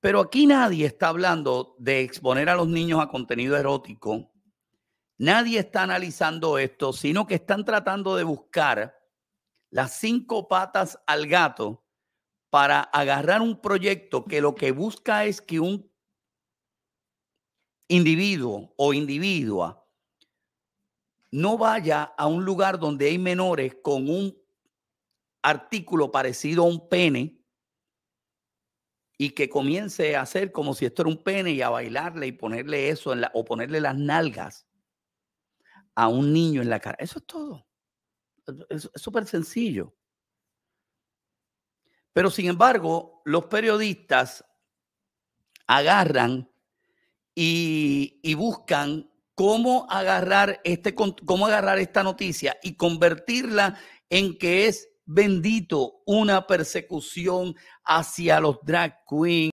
Pero aquí nadie está hablando de exponer a los niños a contenido erótico. Nadie está analizando esto, sino que están tratando de buscar las cinco patas al gato para agarrar un proyecto que lo que busca es que un individuo o individua no vaya a un lugar donde hay menores con un artículo parecido a un pene y que comience a hacer como si esto era un pene y a bailarle y ponerle eso en la, o ponerle las nalgas a un niño en la cara. Eso es todo. Es súper sencillo. Pero sin embargo, los periodistas agarran y, buscan cómo agarrar, este, cómo agarrar esta noticia y convertirla en que es bendito, una persecución hacia los drag queens